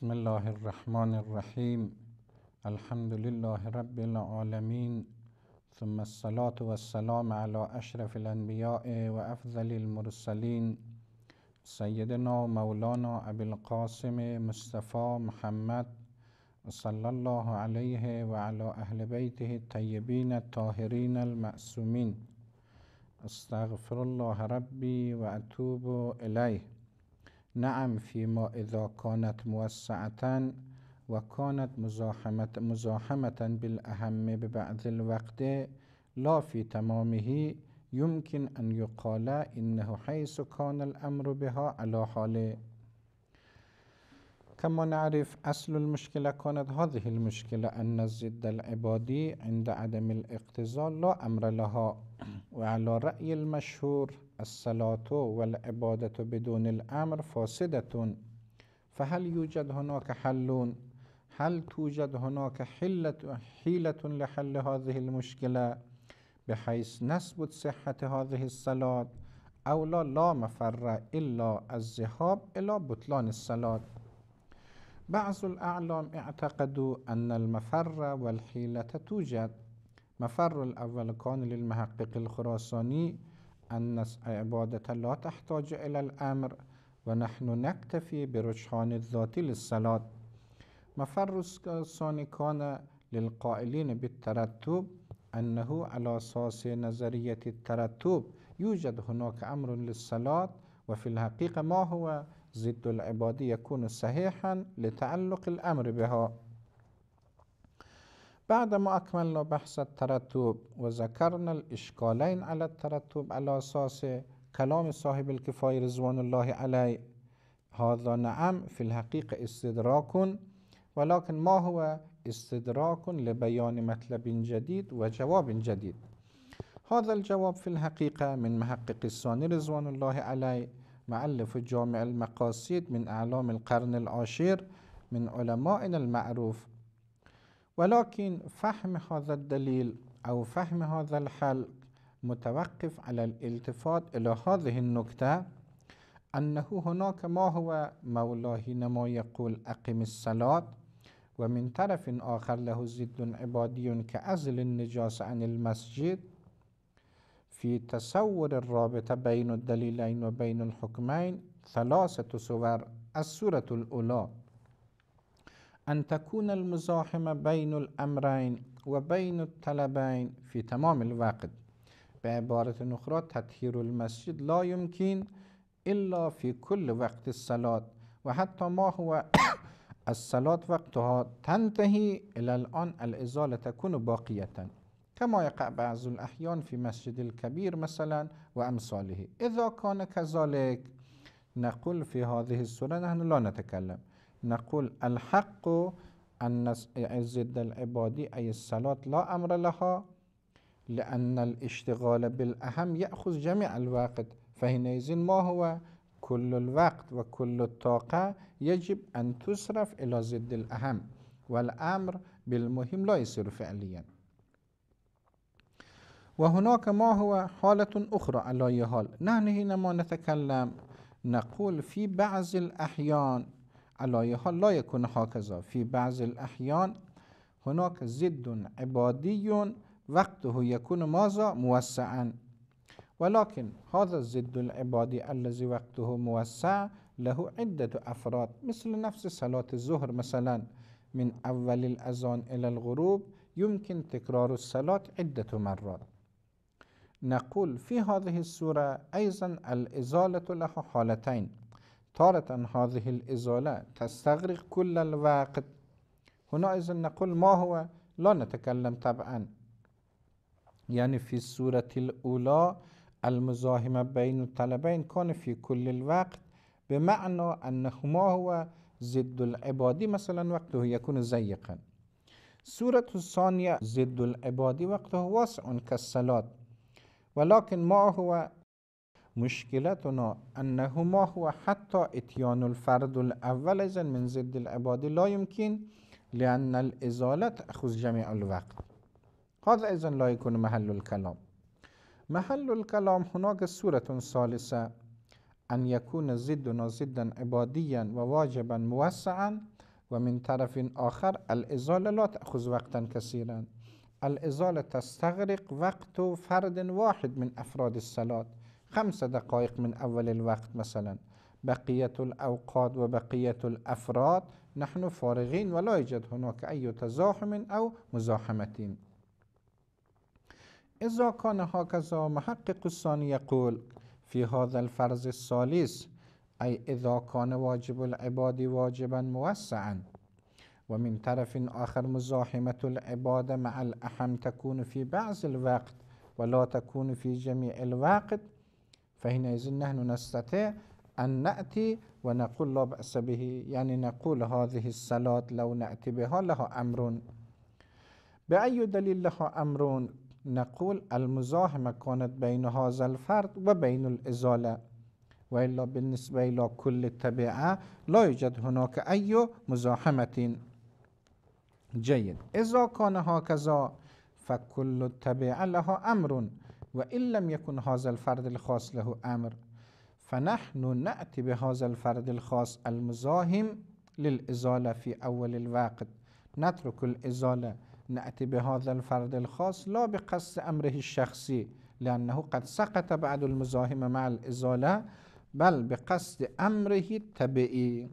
بسم الله الرحمن الرحیم الحمد لله رب العالمین ثم الصلاة والسلام على اشرف الانبیاء و افضل سیدنا سیدنا مولانا ابی القاسم مصطفی محمد صلی الله علیه و علی اهل بیته الطاهرین الطاهرین المعصومین استغفر الله ربی و اتوب الیه نعم فيما إذا كانت موسعة وكانت مزاحمة, مزاحمة بالأهم ببعض الوقت لا في تمامه يمكن أن يقال إنه حيث كان الأمر بها على حاله كما نعرف أصل المشكلة كانت هذه المشكلة أن الزد العبادي عند عدم الاقتضاء لا أمر لها وعلى رأي المشهور الصلاة والعبادة بدون الامر فاسدة فهل يوجد هناك حل هل توجد هناك حلة حيلة لحل هذه المشكلة بحيث نثبت صحة هذه الصلاة اولا لا لا مفر إلا الذهاب إلى بطلان الصلاه بعض الاعلام اعتقدوا أن المفر والحيلة توجد مفر الاول كان للمحقق الخراساني أن عبادة لا تحتاج إلى الأمر ونحن نكتفي برجحان الذات للصلاة مفر الثاني كان للقائلين بالترتب أنه على أساس نظرية الترتب يوجد هناك أمر للصلاة وفي الحقيقة ما هو زد العبادة يكون صحيحا لتعلق الأمر بها بعد ما أكملنا بحث الترتب وذكرنا الإشكالين على الترتب على أساس كلام صاحب الكفاية رضوان الله عليه هذا نعم في الحقيقة استدراك ولكن ما هو استدراك لبيان مطلب جديد وجواب جديد هذا الجواب في الحقيقة من محقق الثاني رضوان الله عليه مؤلف جامع المقاصد من أعلام القرن العاشر من علمائنا المعروف ولكن فهم هذا الدليل أو فهم هذا الحل متوقف على الالتفات إلى هذه النكتة أنه هناك ما هو مولاه نما يقول أقم الصلاة ومن طرف آخر له زد عبادي كأزل النجاس عن المسجد في تصور الرابطة بين الدليلين وبين الحكمين ثلاثة صور السورة الأولى أن تكون المزاحمة بين الأمرين وبين الطلبين في تمام الوقت بعبارة أخرى تطهير المسجد لا يمكن إلا في كل وقت الصلاة وحتى ما هو الصلاة وقتها تنتهي إلى الآن الإزالة تكون باقية كما يقع بعض الأحيان في مسجد الكبير مثلا وأمثاله إذا كان كذلك نقول في هذه السورة نحن لا نتكلم نقول الحق أن ضد العبادي أي الصلاة لا أمر لها لأن الاشتغال بالأهم يأخذ جميع الوقت فهنئذ ما هو كل الوقت وكل الطاقة يجب أن تصرف إلى زد الأهم والأمر بالمهم لا يصير فعليا وهناك ما هو حالة أخرى على حال نحن حينما نتكلم نقول في بعض الأحيان على لا يكون هكذا في بعض الأحيان هناك زد عبادي وقته يكون ماذا موسعا ولكن هذا الزد العبادي الذي وقته موسع له عدة أفراد مثل نفس صلاة الظهر مثلا من أول الأذان إلى الغروب يمكن تكرار الصلاة عدة مرات نقول في هذه السورة أيضا الإزالة له حالتين تارة هذه الإزالة تستغرق كل الوقت هنا إذا نقول ما هو لا نتكلم طبعا يعني في السورة الأولى المزاحمة بين الطلبين كان في كل الوقت بمعنى أنه ما هو زد العبادي مثلا وقته يكون زيقا سورة الثانية زد العبادي وقته واسع كالصلاة ولكن ما هو مشکلتنا انهما هو حتی اتیان الفرد الاول از من ضد العباد لا يمكن لأن الازالت اخذ جميع الوقت هذا اذن لا يكون محل الكلام محل الكلام هناك سورة ثالثة ان يكون ضدنا ضدا عباديا وواجبا موسعا ومن طرف آخر الازالت لا تأخذ وقتا كثيرا الازالة تستغرق وقت فرد واحد من افراد الصلاه خمس دقائق من أول الوقت مثلا بقية الأوقات وبقية الأفراد نحن فارغين ولا يوجد هناك أي تزاحم أو مزاحمة إذا كان هكذا محقق الثاني يقول في هذا الفرز الثالث أي إذا كان واجب العباد واجبا موسعا ومن طرف آخر مزاحمة العبادة مع الأحم تكون في بعض الوقت ولا تكون في جميع الوقت فحينئذ نحن نستطيع أن نأتي ونقول لا بأس به يعني نقول هذه الصلاة لو نأتي بها لها أمر بأي دليل لها أمر نقول المزاحمة كانت بين هذا الفرد وبين الإزالة وإلا بالنسبة إلى كل الطبيعة لا يوجد هناك أي مزاحمة جيد إذا كان هكذا فكل الطبيعة لها أمر وإن لم يكن هذا الفرد الخاص له أمر فنحن نأتي بهذا الفرد الخاص المزاهم للإزالة في أول الوقت نترك الإزالة نأتي بهذا الفرد الخاص لا بقصد أمره الشخصي لأنه قد سقط بعد المزاهم مع الإزالة بل بقصد أمره التبعي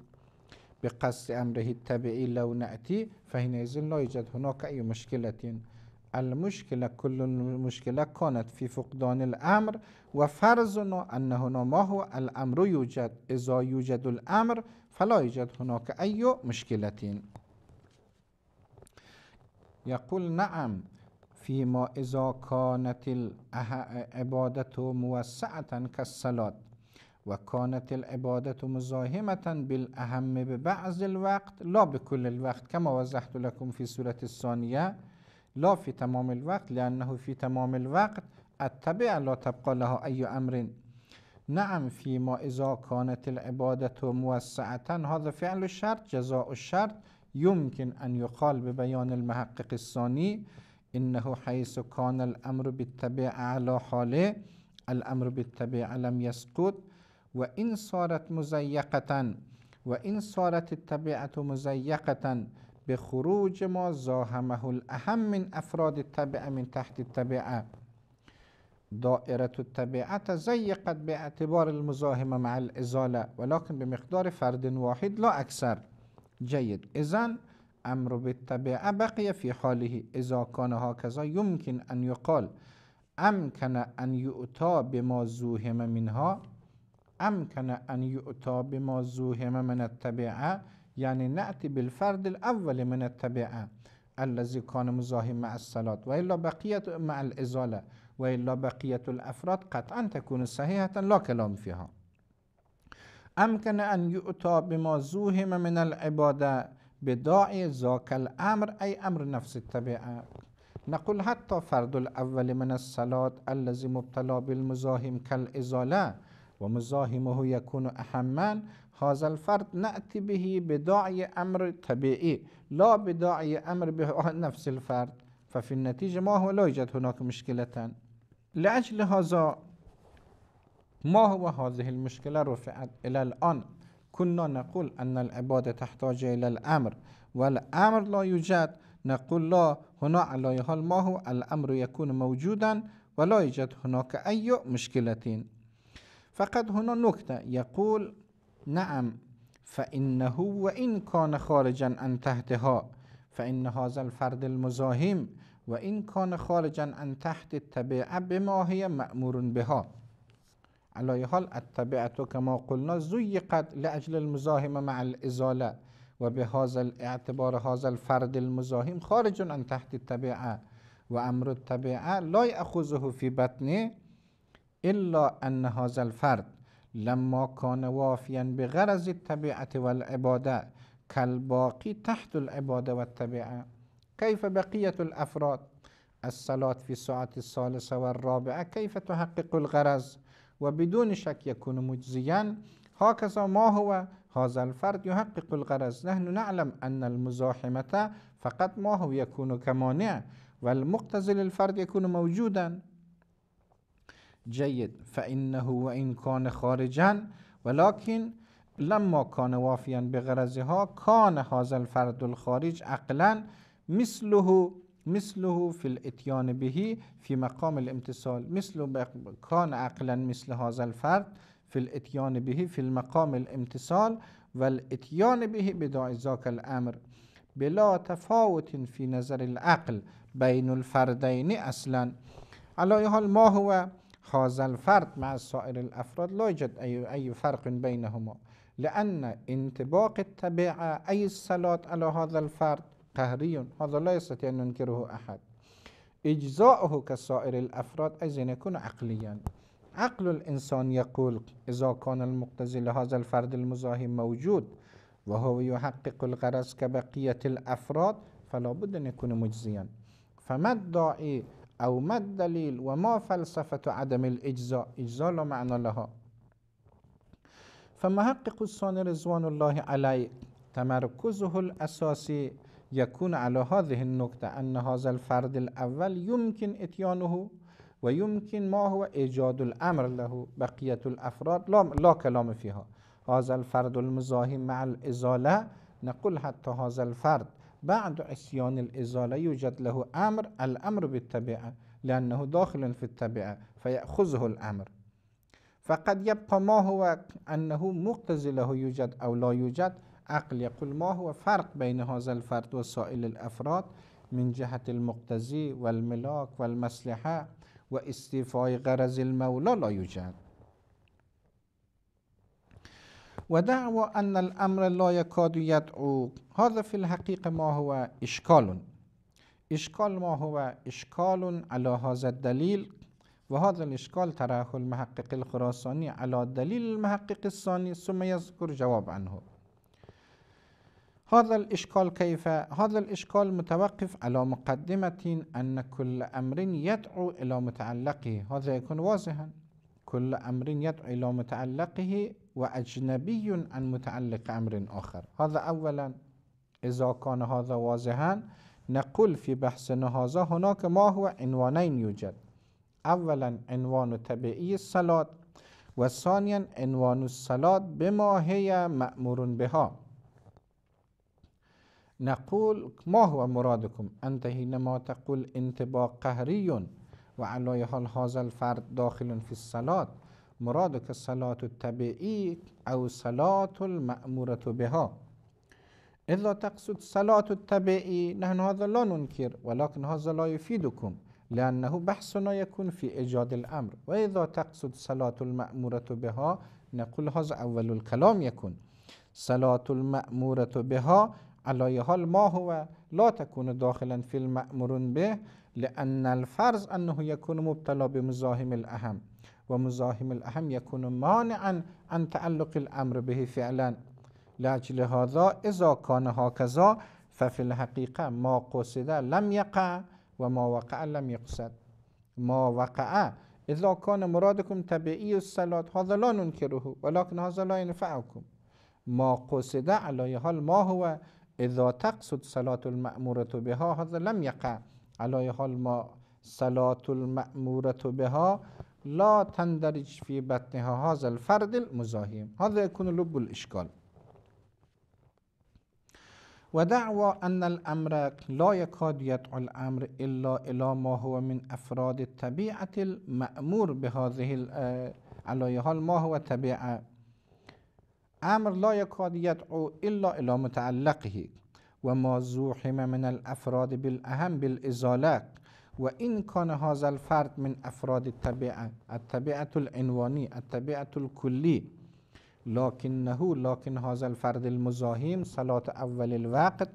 بقصد أمره التبعي لو نأتي فحينئذ لا يوجد هناك أي مشكلة المشكلة كل المشكلة كانت في فقدان الأمر وفرضنا أن هنا ما هو الأمر يوجد إذا يوجد الأمر فلا يوجد هناك أي مشكلة يقول نعم فيما إذا كانت العبادة موسعة كالصلاة وكانت العبادة مزاهمة بالأهم ببعض الوقت لا بكل الوقت كما وضحت لكم في سورة الثانية لا في تمام الوقت لأنه في تمام الوقت التبع لا تبقى لها أي أمر نعم فيما إذا كانت العبادة موسعة هذا فعل الشرط جزاء الشرط يمكن أن يقال ببيان المحقق الثاني إنه حيث كان الأمر بالتبع على حاله الأمر بالتبع لم يسقط وإن صارت مزيقة وإن صارت التبعة مزيقة به خروج ما زاهمه الاهم من افراد طبعه من تحت الطبعه دائرة الطبيعة تزيقت باعتبار المزاهمه مع الإزالة ولكن بمقدار فرد واحد لا جید ازن امر به طبعه بقي فی حاله إذا كان هكذا يمكن ان يقال ان أن به ما زوهم منها أمكن أن به بما زوهم من الطبيعة يعني نأتي بالفرد الأول من التبعة الذي كان مزاحم مع الصلاة وإلا بقية مع الإزالة وإلا بقية الأفراد قطعا تكون صحيحة لا كلام فيها أمكن أن يؤتى بما زوهم من العبادة بداعي ذاك الأمر أي أمر نفس التبعة نقول حتى فرد الأول من الصلاة الذي مبتلى بالمزاحم كالإزالة ومزاحمه يكون أحمان هذا الفرد نأتي به بداعي أمر طبيعي لا بداعي أمر به آه، نفس الفرد ففي النتيجة ما هو لا يوجد هناك مشكلة لأجل هذا ما هو هذه المشكلة رفعت إلى الآن كنا نقول أن العبادة تحتاج إلى الأمر والأمر لا يوجد نقول لا هنا على حال ما هو الأمر يكون موجودا ولا يوجد هناك أي مشكلة فقد هنا نكتة يقول نعم فانه و این کان خارجا عن تحتها فان هذا الفرد المزاهم و این کان خارجا عن تحت الطبیعه بما هی مأمور بها على حال الطبیعه كما قلنا زیقت لاجل المزاهم مع الازاله و به الاعتبار هذا الفرد المزاهم خارج عن تحت الطبیعه و امر لا يأخذه فی بطنه الا ان هذا الفرد لما كان وافيا بغرز الطبيعة والعبادة كالباقي تحت العبادة والطبيعة كيف بقية الأفراد الصلاة في الساعة الثالثة والرابعة كيف تحقق الغرز وبدون شك يكون مجزيا هكذا ما هو هذا الفرد يحقق الغرز نحن نعلم أن المزاحمة فقط ما هو يكون كمانع والمقتزل الفرد يكون موجودا جيد فإنه وإن كان خارجا ولكن لما كان وافيا بغرضها كان هذا الفرد الخارج عقلا مثله مثله في الاتيان به في مقام الامتصال مثل کان عقلا مثل هذا الفرد في الاتيان به في المقام الامتصال والاتيان به بدع ذاك الامر بلا تفاوت في نظر العقل بین الفردین اصلا علای حال ما هو هذا الفرد مع سائر الأفراد لا يوجد أي, أي فرق بينهما لأن انطباق الطبيعة أي الصلاة على هذا الفرد قهري هذا لا يستطيع أن ينكره أحد إجزاؤه كسائر الأفراد أيضا يكون عقليا عقل الإنسان يقول إذا كان المقتزي لهذا الفرد المزاحم موجود وهو يحقق الغرض كبقية الأفراد فلا بد أن يكون مجزيا فما الداعي أو ما الدليل وما فلسفة عدم الإجزاء إجزاء لا معنى لها فمحقق الصان رضوان الله عليه تمركزه الأساسي يكون على هذه النقطة أن هذا الفرد الأول يمكن إتيانه ويمكن ما هو إيجاد الأمر له بقية الأفراد لا, لا كلام فيها هذا الفرد المزاهم مع الإزالة نقول حتى هذا الفرد بعد عصيان الإزالة يوجد له أمر الأمر بالتبعة لأنه داخل في التبعة فيأخذه الأمر فقد يبقى ما هو أنه مقتزي له يوجد أو لا يوجد عقل يقول ما هو فرق بين هذا الفرد وسائل الأفراد من جهة المقتزي والملاك والمصلحة واستيفاء غرز المولى لا يوجد ودعوى أن الأمر لا يكاد يدعو هذا في الحقيقة ما هو إشكال إشكال ما هو إشكال على هذا الدليل وهذا الإشكال تراه المحقق الخراساني على دليل المحقق الثاني ثم يذكر جواب عنه هذا الإشكال كيف؟ هذا الإشكال متوقف على مقدمة أن كل أمر يدعو إلى متعلقه هذا يكون واضحا كل أمر يدعو إلى متعلقه وأجنبي عن متعلق أمر آخر هذا أولا إذا كان هذا واضحا نقول في بحثنا هذا هناك ما هو عنوانين يوجد أولا عنوان تبعي الصلاة وثانيا عنوان الصلاة بما هي مأمور بها نقول ما هو مرادكم أنت حينما تقول انتباه قهري وعلى حال هذا الفرد داخل في الصلاة مرادك الصلاة التبعية أو صلاة المأمورة بها إذا تقصد صلاة التبعي نحن هذا لا ننكر ولكن هذا لا يفيدكم لأنه بحثنا يكون في إيجاد الأمر وإذا تقصد صلاة المأمورة بها نقول هذا أول الكلام يكون صلاة المأمورة بها على حال ما هو لا تكون داخلا في المأمور به لأن الفرض أنه يكون مبتلى بمزاهم الأهم و مزاحم الاهم یکون مانعا عن تعلق الامر به فعلا لاجل هذا اذا كان هكذا ففي الحقيقه ما قصد لم یقع و ما وقع لم يقصد ما وقع اذا كان مرادكم طبيعي الصلاه هذا لا ننكره ولكن هذا لا ينفعكم ما قصد على حال ما هو اذا تقصد صلاه المأمورة بها هذا لم یقع على حال ما صلات المأمورة بها لا تندرج في بطنها هذا الفرد المزاحم هذا يكون لب الإشكال ودعوى أن الأمر لا يكاد يدعو الأمر إلا إلى ما هو من أفراد الطبيعة المأمور بهذه آه، على ما هو طبيعة أمر لا يكاد يدعو إلا إلى متعلقه وما زوحم من الأفراد بالأهم بالإزالة وإن كان هذا الفرد من أفراد الطبيعة الطبيعة العنوانية الطبيعة الكلي لكنه لكن هذا الفرد المزاحم صلاة أول الوقت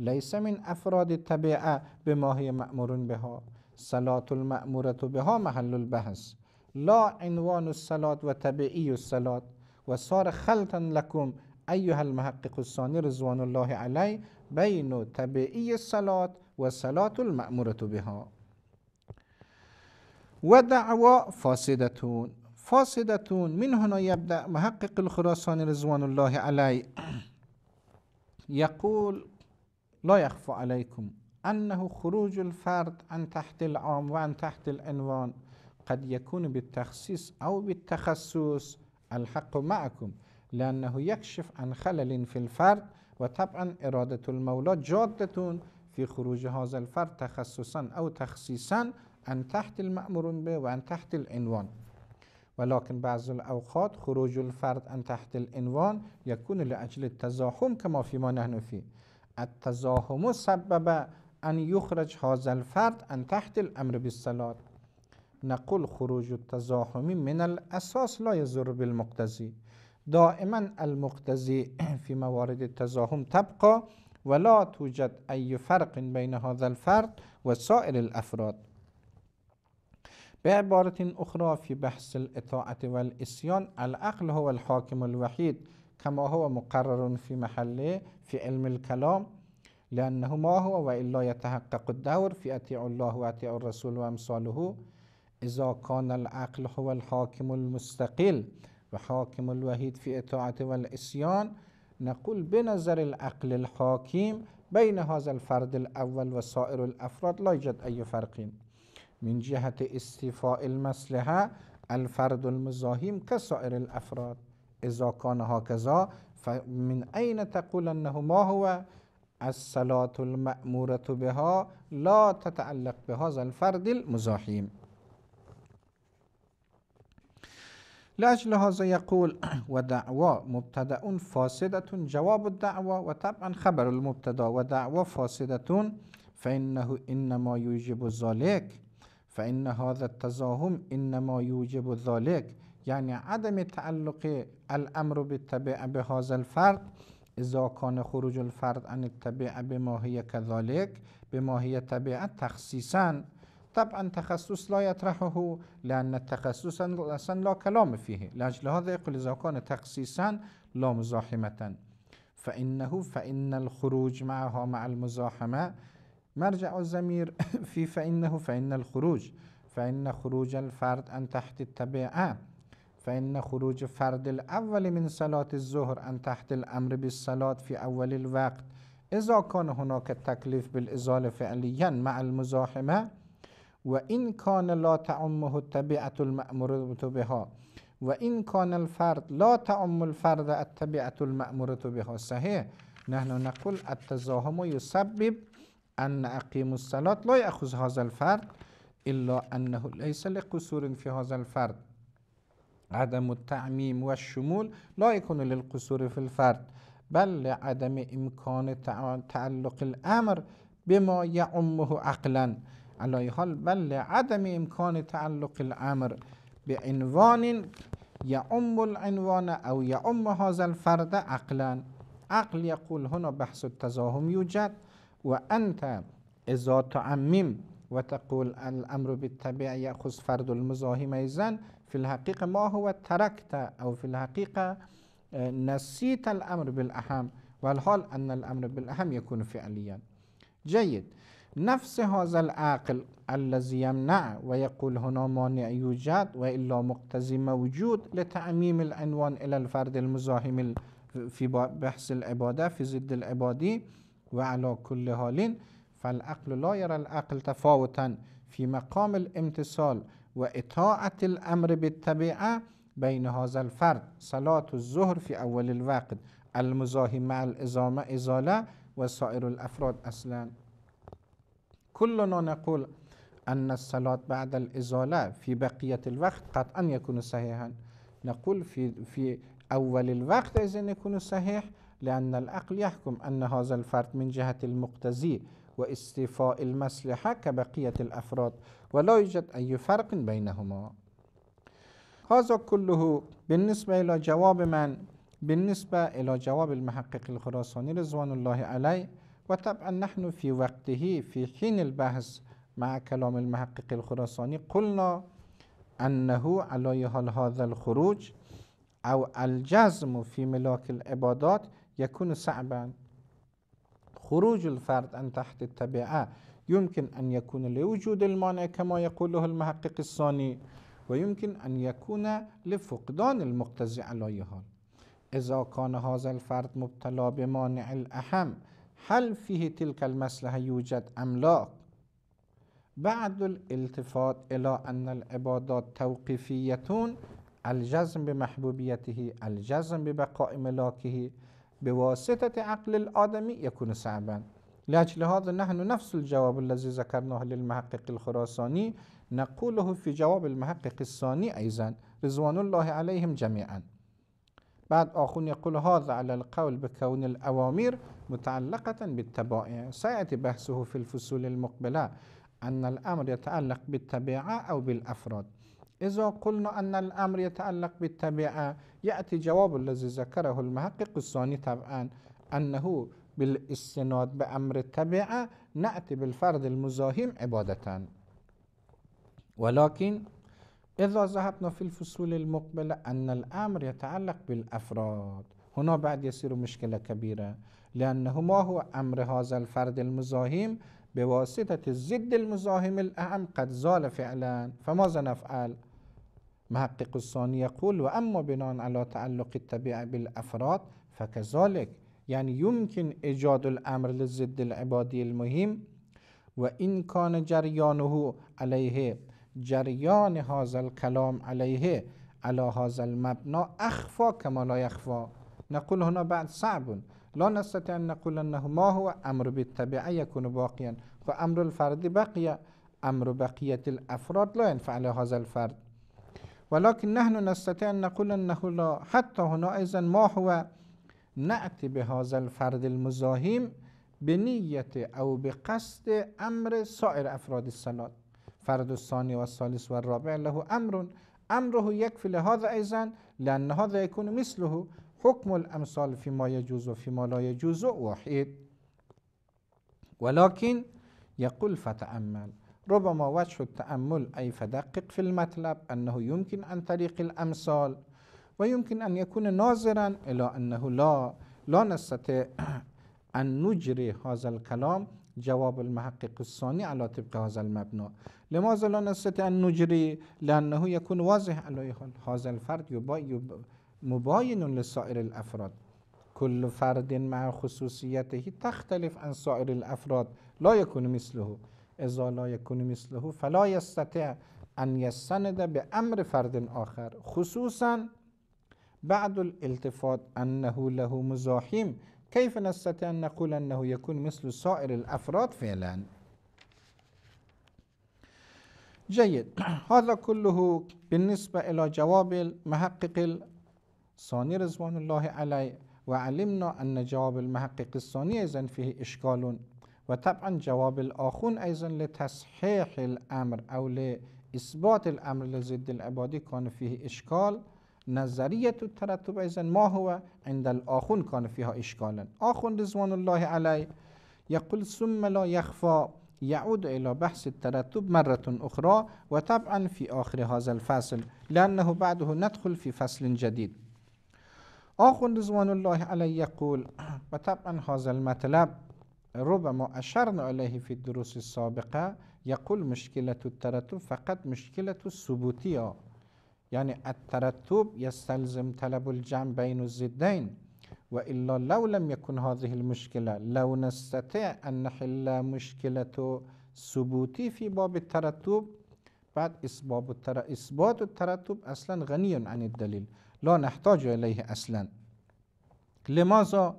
ليس من أفراد الطبيعة بما هي مأمور بها صلاة المأمورة بها محل البحث لا عنوان الصلاة وتبعي الصلاة وصار خلطا لكم أيها المحقق الثاني رضوان الله عليه بين تبعي الصلاة وصلاة المأمورة بها ودعوى فاسدة فاسدة من هنا يبدأ محقق الخراساني رضوان الله عليه يقول لا يخفى عليكم أنه خروج الفرد عن تحت العام وعن تحت العنوان قد يكون بالتخصيص أو بالتخصص الحق معكم لأنه يكشف عن خلل في الفرد وطبعا إرادة المولى جادة في خروج هذا الفرد تخصصا أو تخصيصا عن تحت المأمور به وعن تحت العنوان ولكن بعض الأوقات خروج الفرد عن تحت العنوان يكون لأجل التزاحم كما فيما نحن فيه التزاحم سبب أن يخرج هذا الفرد عن تحت الأمر بالصلاة نقول خروج التزاحم من الأساس لا يزر بالمقتزي دائما المقتزي في موارد التزاحم تبقى ولا توجد أي فرق بين هذا الفرد وسائر الأفراد بعبارة أخرى في بحث الإطاعة والإسيان العقل هو الحاكم الوحيد كما هو مقرر في محله في علم الكلام لأنه ما هو وإلا يتحقق الدور في أتيع الله وأتيع الرسول وأمثاله إذا كان العقل هو الحاكم المستقل وحاكم الوحيد في إطاعة والإسيان نقول بنظر العقل الحاكم بين هذا الفرد الأول وسائر الأفراد لا يوجد أي فرق من جهت استیفاء المسلحه الفرد که كسائر الافراد اذا كان هكذا فمن اين تقول انه ما هو الصلاة المأمورة بها لا تتعلق بهذا الفرد المزاحم لاجل هذا يقول ودعوى مبتدا فاسدة جواب الدعوى وطبعا خبر المبتدا ودعوى فاسدة فانه إنما يوجب ذلك فان هذا التزاهم انما یوجب ذلک یعنی عدم تعلق الامر بالتبع به الفرد اذا كان خروج الفرد عن الطبيعه به ماهی کذالک به ماهی تخصیصا طبعا تخصص لا يطرحه لان التخصص اصلا لا كلام فیه لاجل هذا يقول اذا كان تخصيصا لا مزاحمتا فانه فان الخروج معها مع المزاحمه مرجع الزمير في فإنه فإن الخروج فإن خروج الفرد أن تحت التبعة فإن خروج فرد الأول من صلاة الظهر أن تحت الأمر بالصلاة في أول الوقت إذا كان هناك تكليف بالإزالة فعليا مع المزاحمة وإن كان لا تعمه التبعة المأمورة بها وإن كان الفرد لا تعم الفرد التبعة المأمورة بها صحيح نحن نقول التزاحم يسبب أن أقيم الصلاة لا يأخذ هذا الفرد إلا أنه ليس لقصور في هذا الفرد عدم التعميم والشمول لا يكون للقصور في الفرد بل لعدم إمكان تعلق الأمر بما يعمه عقلا على حال بل لعدم إمكان تعلق الأمر بعنوان يعم العنوان أو يعم هذا الفرد عقلا عقل يقول هنا بحث التزاهم يوجد وأنت إذا تعمم وتقول الأمر بالطبيعي يأخذ فرد المزاحم أيضا في الحقيقة ما هو تركت أو في الحقيقة آه، نسيت الأمر بالأهم والحال أن الأمر بالأهم يكون فعليا جيد نفس هذا العقل الذي يمنع ويقول هنا مانع يوجد وإلا مقتضي موجود لتعميم العنوان إلى الفرد المزاحم في بحث العبادة في ضد العبادي وعلى كل حال فالعقل لا يرى العقل تفاوتا في مقام الامتصال وإطاعة الأمر بالطبيعة بين هذا الفرد صلاة الظهر في أول الوقت المزاهي مع الإزامة إزالة وسائر الأفراد أصلا كلنا نقول أن الصلاة بعد الإزالة في بقية الوقت قطعا يكون صحيحا نقول في, في أول الوقت إذن يكون صحيح لأن العقل يحكم أن هذا الفرد من جهة المقتزي واستيفاء المصلحة كبقية الأفراد ولا يوجد أي فرق بينهما هذا كله بالنسبة إلى جواب من بالنسبة إلى جواب المحقق الخراساني رضوان الله عليه وطبعا نحن في وقته في حين البحث مع كلام المحقق الخراساني قلنا أنه على هذا الخروج أو الجزم في ملاك العبادات يكون صعبا خروج الفرد عن تحت التبعة يمكن أن يكون لوجود المانع كما يقوله المحقق الثاني ويمكن أن يكون لفقدان المقتزع عليها إذا كان هذا الفرد مبتلى بمانع الأهم هل فيه تلك المسلحة يوجد أم لا؟ بعد الالتفات إلى أن العبادات توقيفية الجزم بمحبوبيته الجزم ببقاء ملاكه بواسطة عقل الآدمي يكون صعبا لأجل هذا نحن نفس الجواب الذي ذكرناه للمحقق الخراساني نقوله في جواب المحقق الثاني أيضا رضوان الله عليهم جميعا بعد آخون يقول هذا على القول بكون الأوامر متعلقة بالتبائع سيأتي بحثه في الفصول المقبلة أن الأمر يتعلق بالتبيعة أو بالأفراد إذا قلنا أن الأمر يتعلق بالطبيعة يأتي جواب الذي ذكره المحقق الثاني طبعا أنه بالاستناد بأمر الطبيعة نأتي بالفرد المزاهم عبادة ولكن إذا ذهبنا في الفصول المقبلة أن الأمر يتعلق بالأفراد هنا بعد يصير مشكلة كبيرة لأنه ما هو أمر هذا الفرد المزاهم بواسطة الزد المزاهم الأعم قد زال فعلا فماذا نفعل؟ محقق الثاني يقول وأما بناء على تعلق الطبيعة بالأفراد فكذلك يعني يمكن إيجاد الأمر للزد العبادي المهم وإن كان جريانه عليه جريان هذا الكلام عليه على هذا المبنى أخفى كما لا يخفى نقول هنا بعد صعب لا نستطيع أن نقول أنه ما هو أمر بالطبيعة يكون باقيا فأمر الفرد بقي أمر بقية الأفراد لا ينفع هذا الفرد ولكن نحن نستطيع أن نقول انه لا حتى هنا أيضا ما هو نأتي بهذا الفرد المزاحم بنية او بقصد امر سائر افراد الصلاة فرد الثاني والثالث والرابع له أمر أمره يكفي لهذا ايضا لان هذا يكون مثله حكم الأمثال فيما يجوز وفيما لا يجوز واحد ولكن يقول فتأمل ربما وجه التأمل أي فدقق في المطلب أنه يمكن عن طريق الأمثال ويمكن أن يكون ناظرا إلى أنه لا لا نستطيع أن نجري هذا الكلام جواب المحقق الثاني على طبق هذا المبنى لماذا لا نستطيع أن نجري لأنه يكون واضح على هذا الفرد مباين لسائر الأفراد كل فرد مع خصوصيته تختلف عن سائر الأفراد لا يكون مثله إذا لا يكون مثله فلا يستطيع أن يستند بأمر فرد آخر خصوصا بعد الالتفات أنه له مزاحم كيف نستطيع أن نقول أنه يكون مثل سائر الأفراد فعلا جيد هذا كله بالنسبة إلى جواب المحقق الثاني رضوان الله عليه وعلمنا أن جواب المحقق الثاني إذن فيه إشكال وطبعا جواب الآخون أيضا لتصحيح الأمر أو لإثبات الأمر لزد العبادي كان فيه إشكال نظرية الترتب أيضا ما هو عند الآخون كان فيها إشكالا آخون رضوان الله عليه يقول ثم لا يخفى يعود إلى بحث الترتب مرة أخرى وطبعا في آخر هذا الفصل لأنه بعده ندخل في فصل جديد آخون رضوان الله عليه يقول وطبعا هذا المطلب ربما أشرنا إليه في الدروس السابقة يقول مشكلة الترتب فقط مشكلة الثبوتية يعني الترتب يستلزم طلب الجمع بين الزدين وإلا لو لم يكن هذه المشكلة لو نستطيع أن نحل مشكلة سبوتي في باب الترتب بعد إسباب التر... إثبات الترتب أصلا غني عن الدليل لا نحتاج إليه أصلا لماذا؟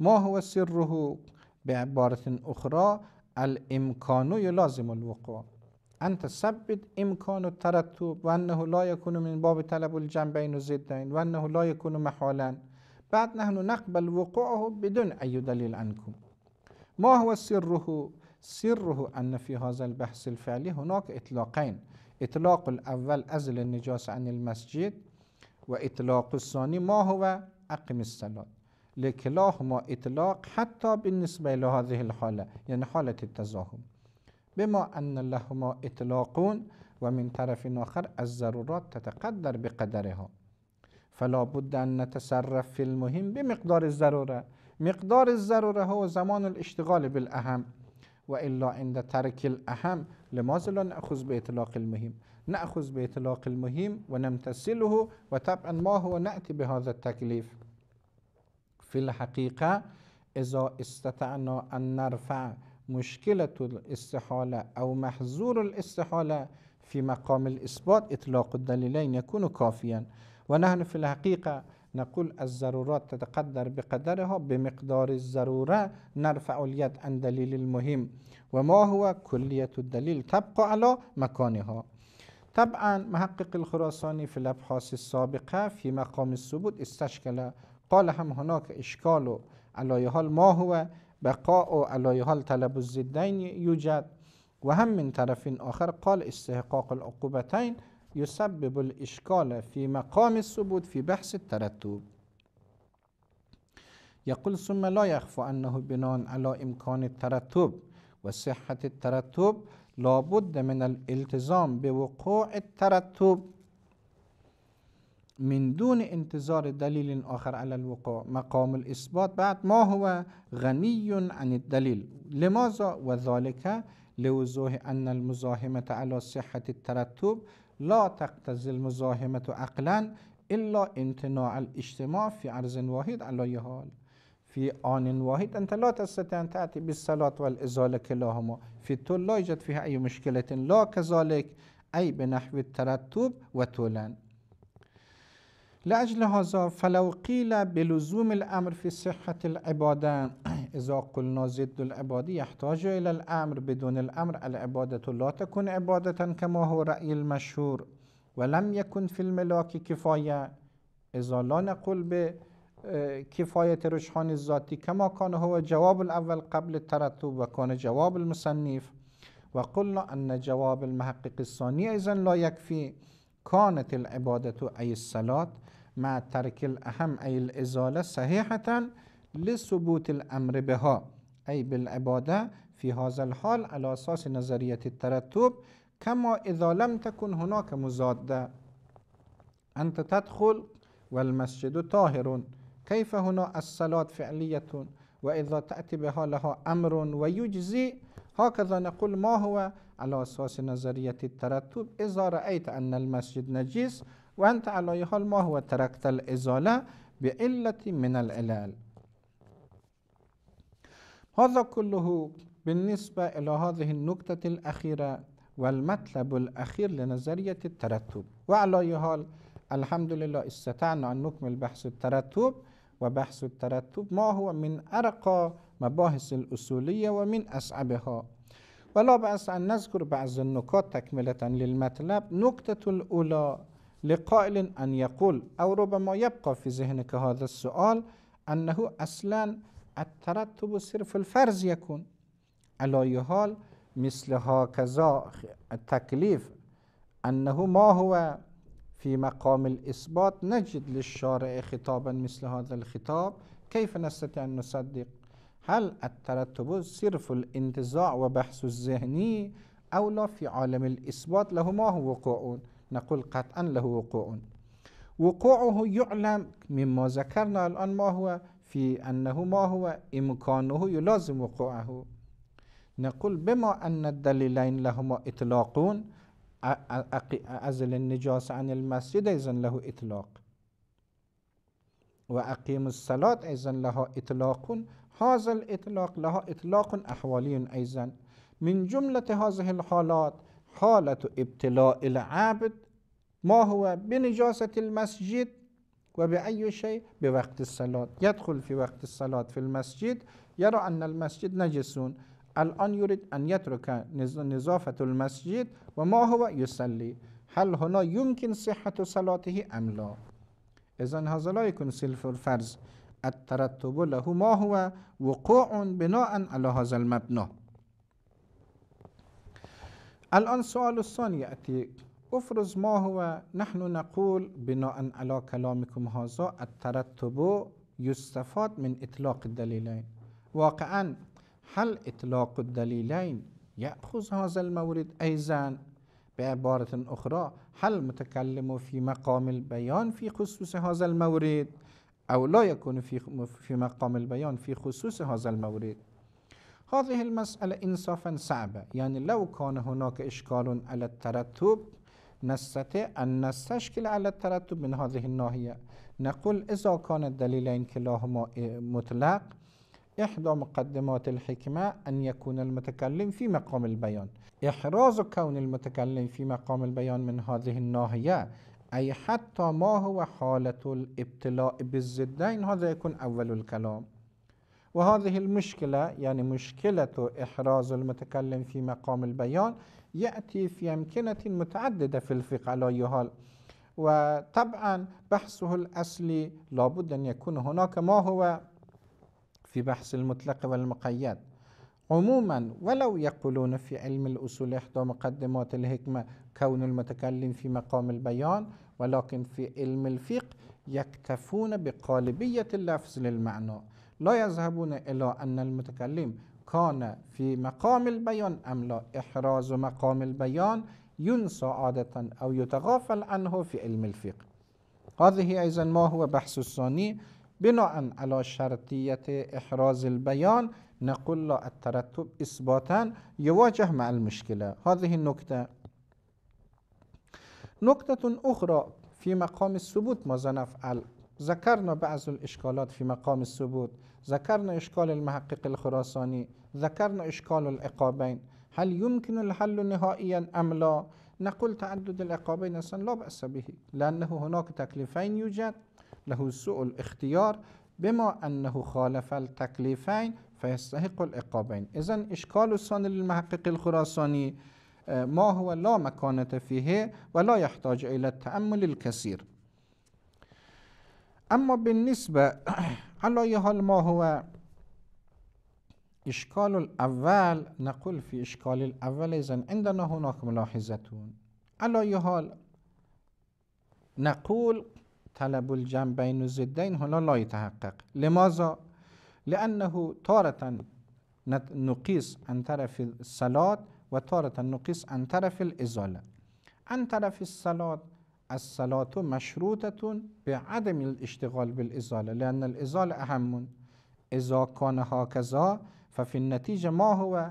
ما هو سره بعبارة أخرى الإمكان يلازم الوقوع أنت ثبت إمكان الترتب وأنه لا يكون من باب طلب الجنبين الضدين وأنه لا يكون محالا بعد نحن نقبل وقوعه بدون أي دليل عنكم ما هو سره؟ سره أن في هذا البحث الفعلي هناك إطلاقين إطلاق الأول أزل النجاس عن المسجد وإطلاق الثاني ما هو أقم الصلاة لکلاهما اطلاق حتی بالنسبه لهذه الحاله یعنی حالت التزاحم بما ان لهما اطلاقون و من طرف آخر از ضرورات تتقدر بقدرها فلا بد ان نتصرف في المهم بمقدار الضروره مقدار الضروره هو زمان الاشتغال بالاهم وإلا عند ترك الاهم لماذا لا نأخذ باطلاق المهم نأخذ باطلاق المهم ونمتثله وطبعا ما هو نأتي بهذا التكليف في الحقيقة إذا استطعنا أن نرفع مشكلة الاستحالة أو محظور الاستحالة في مقام الإثبات إطلاق الدليلين يكون كافيا ونحن في الحقيقة نقول الضرورات تتقدر بقدرها بمقدار الضرورة نرفع اليد عن دليل المهم وما هو كلية الدليل تبقى على مكانها طبعا محقق الخراساني في الأبحاث السابقة في مقام الثبوت استشكل قال هم هناك إشكال على حال ما هو بقاء على حال طلب الزدين يوجد وهم من طرف آخر قال استحقاق العقوبتين يسبب الإشكال في مقام الثبوت في بحث الترتب يقول ثم لا يخفى أنه بناء على إمكان الترتب وصحة الترتب لابد من الالتزام بوقوع الترتب من دون انتظار دليل آخر على الوقوع مقام الإثبات بعد ما هو غني عن الدليل لماذا وذلك لوضوح أن المزاحمة على صحة الترتب لا تقتضي المزاحمة عقلا إلا امتناع الاجتماع في عرض واحد على أي حال في آن واحد أنت لا تستطيع أن تأتي بالصلاة والإزالة كلاهما في طول لا يوجد فيها أي مشكلة لا كذلك أي بنحو الترتب وطولا لأجل هذا فلو قيل بلزوم الأمر في صحة العبادة إذا قلنا زد العبادة يحتاج إلى الأمر بدون الأمر العبادة لا تكون عبادة كما هو رأي المشهور ولم يكن في الملاك كفاية إذا لا نقول بكفاية آه، رشحان الذاتي كما كان هو جواب الأول قبل الترتب وكان جواب المصنف وقلنا أن جواب المحقق الثاني إذا لا يكفي كانت العبادة أي الصلاة مع ترك الأهم أي الإزالة صحيحة لثبوت الأمر بها أي بالعبادة في هذا الحال على أساس نظرية الترتب كما إذا لم تكن هناك مزادة أنت تدخل والمسجد طاهر كيف هنا الصلاة فعلية وإذا تأتي بها لها أمر ويجزي هكذا نقول ما هو على أساس نظرية الترتب إذا رأيت أن المسجد نجيس وأنت على أي حال ما هو تركت الإزالة بعلة من العلل هذا كله بالنسبة إلى هذه النقطة الأخيرة والمطلب الأخير لنظرية الترتب وعلى أي حال الحمد لله استطعنا أن نكمل بحث الترتب وبحث الترتب ما هو من أرقى مباحث الأصولية ومن أصعبها ولا بأس أن نذكر بعض النقاط تكملة للمطلب نقطة الأولى لقائل أن يقول أو ربما يبقى في ذهنك هذا السؤال أنه أصلا الترتب صرف الفرز يكون على حال مثل هكذا التكليف أنه ما هو في مقام الإثبات نجد للشارع خطابا مثل هذا الخطاب كيف نستطيع أن نصدق هل الترتب صرف الانتزاع وبحث الذهني أو لا في عالم الإثبات له ما هو وقوع نقول قطعا له وقوع وقوعه يعلم مما ذكرنا الآن ما هو في أنه ما هو إمكانه يلازم وقوعه نقول بما أن الدليلين لهما إطلاقون أزل النجاس عن المسجد أيضا له إطلاق وأقيم الصلاة أيضا لها إطلاق هذا الإطلاق لها إطلاق أحوالي أيضا من جملة هذه الحالات حالة ابتلاء العبد ما هو بنجاسة المسجد وبأي شيء بوقت الصلاة يدخل في وقت الصلاة في المسجد يرى أن المسجد نجسون الآن يريد أن يترك نظافة المسجد وما هو يصلي هل هنا يمكن صحة صلاته أم لا إذا هذا لا يكون سلف الفرز الترتب له ما هو وقوع بناء على هذا المبنى الآن سؤال الثاني يأتي افرز ما هو نحن نقول بناء على كلامكم هذا الترتب يستفاد من إطلاق الدليلين واقعا هل إطلاق الدليلين يأخذ هذا المورد أيضا بعبارة أخرى هل متكلم في مقام البيان في خصوص هذا المورد أو لا يكون في في مقام البيان في خصوص هذا المورد هذه المسألة إنصافا صعبة يعني لو كان هناك إشكال على الترتب نستطيع أن نستشكل على الترتب من هذه الناحية نقول إذا كان الدليل كلاهما مطلق إحدى مقدمات الحكمة أن يكون المتكلم في مقام البيان إحراز كون المتكلم في مقام البيان من هذه الناحية أي حتى ما هو حالة الابتلاء بالزدين هذا يكون أول الكلام وهذه المشكلة يعني مشكلة إحراز المتكلم في مقام البيان يأتي في أمكنة متعددة في الفقه على يهال وطبعا بحثه الأصلي لابد أن يكون هناك ما هو في بحث المطلق والمقيد عموما ولو يقولون في علم الأصول إحدى مقدمات الحكمة كون المتكلم في مقام البيان ولكن في علم الفقه يكتفون بقالبية اللفظ للمعنى لا يذهبون إلى أن المتكلم كان في مقام البيان أم لا إحراز مقام البيان ينسى عادة أو يتغافل عنه في علم الفقه هذه أيضا ما هو بحث الثاني بناء على شرطية إحراز البيان نقول لا الترتب إثباتا يواجه مع المشكلة هذه النكتة نقطة أخرى في مقام الثبوت ماذا نفعل ذكرنا بعض الإشكالات في مقام الثبوت ذكرنا إشكال المحقق الخراساني ذكرنا إشكال العقابين هل يمكن الحل نهائيا أم لا نقول تعدد العقابين أصلا لا بأس به لأنه هناك تكليفين يوجد له سوء الاختيار بما أنه خالف التكليفين فيستحق العقابين إذا إشكال الثاني للمحقق الخراساني آه، ما هو لا مكانة فيه ولا يحتاج إلى التأمل الكثير أما بالنسبة على أي حال ما هو إشكال الأول نقول في إشكال الأول اذا عندنا هناك ملاحظتون على أي حال نقول طلب الجنبين الزدين هنا لا يتحقق لماذا؟ لأنه تارة نقيس عن طرف الصلاة وتارة نقيس عن طرف الإزالة عن طرف الصلاة الصلاة مشروطة بعدم الاشتغال بالإزالة لأن الإزالة أهم إذا كان هكذا ففي النتيجة ما هو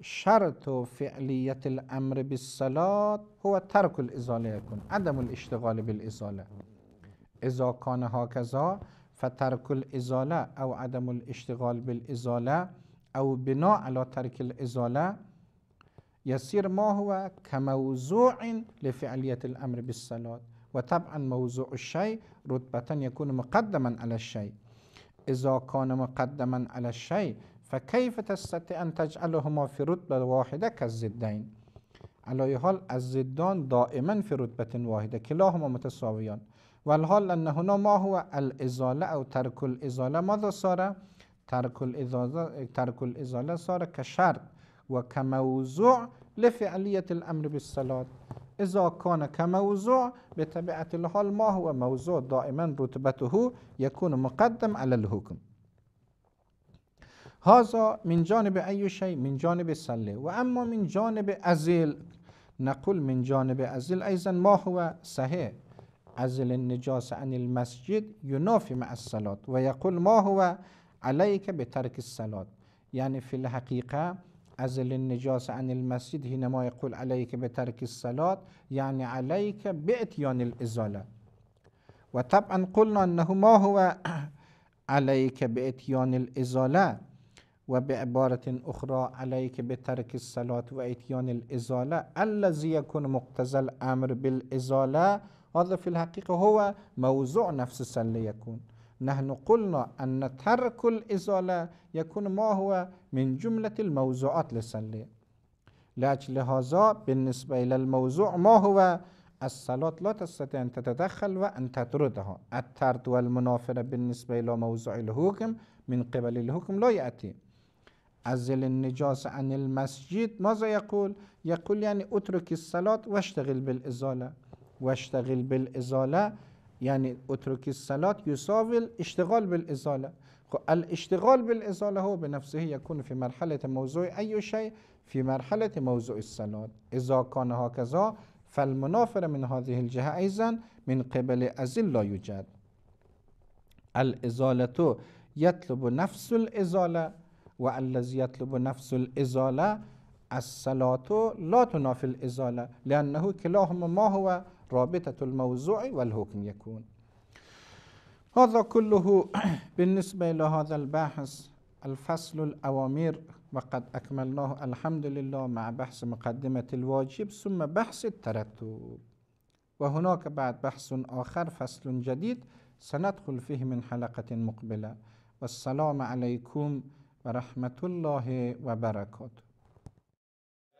شرط فعلية الأمر بالصلاة هو ترك الإزالة يكون عدم الاشتغال بالإزالة إذا كان هكذا فترك الإزالة أو عدم الاشتغال بالإزالة أو بناء على ترك الإزالة يصير ما هو كموضوع لفعلية الأمر و وطبعا موضوع الشی رتبة يكون مقدما على الشيء إذا كان مقدما على الشی فكيف تستطيع أن تجعلهما في رتبة واحده كالزدين على حال الزدان دائما في رتبة واحدة كلاهما متساويان والحال أن هنا ما هو الازاله او ترك الازاله ماذا صار؟ ترك الازاله ترك الازاله صار كشرط وكموزوع لفعلية الأمر بالصلاة إذا كان كموزوع بطبيعة الحال ما هو موزوع دائما رتبته يكون مقدم على الحكم هذا من جانب أي شيء من جانب صلى وأما من جانب أزل نقول من جانب أزل أيضا ما هو صحيح أزل النجاس عن المسجد ينافي مع الصلاة ويقول ما هو عليك بترك الصلاة يعني في الحقيقة أزل النجاس عن المسجد حينما يقول عليك بترك الصلاة يعني عليك بإتيان الإزالة وطبعا قلنا أنه ما هو عليك بإتيان الإزالة وبعبارة أخرى عليك بترك الصلاة وإتيان الإزالة الذي يكون مقتزى الأمر بالإزالة هذا في الحقيقة هو موضوع نفس السلة يكون نحن قلنا أن ترك الإزالة يكون ما هو من جملة الموضوعات للصلاة لأجل هذا بالنسبة إلى الموضوع ما هو الصلاة لا تستطيع أن تتدخل وأن تطردها الترد والمنافرة بالنسبة إلى موضوع الحكم من قبل الحكم لا يأتي أزل النجاس عن المسجد ماذا يقول؟ يقول يعني اترك الصلاة واشتغل بالإزالة واشتغل بالإزالة یعنی اترک الصلات یساویل اشتغال بالازاله خب الاشتغال بالازاله هو به نفسه یکون فی مرحله موضوع ای شی في مرحله موضوع الصلات اذا ها کذا فالمنافر من هذه الجهة ایضا من قبل ازل لا یوجد الازالتو یطلب نفس الازاله و الازی يطلب نفس الازاله الصلاه لا تنافي الازاله لانه كلاهما ما هو رابطة الموضوع والحكم يكون هذا كله بالنسبة لهذا الباحث البحث الفصل الأوامر وقد أكملناه الحمد لله مع بحث مقدمة الواجب ثم بحث الترتب وهناك بعد بحث آخر فصل جديد سندخل فيه من حلقة مقبلة والسلام عليكم ورحمة الله وبركاته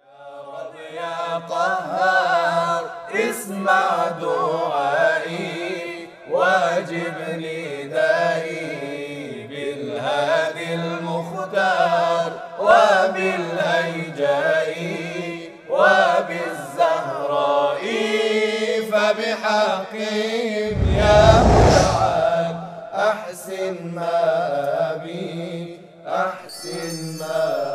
يا رب يا قهار اسمع دعائي واجب ندائي بالهادي المختار وبالهيجاء وبالزهراء فبحقهم يا متعال أحسن ما أبي أحسن ما أبي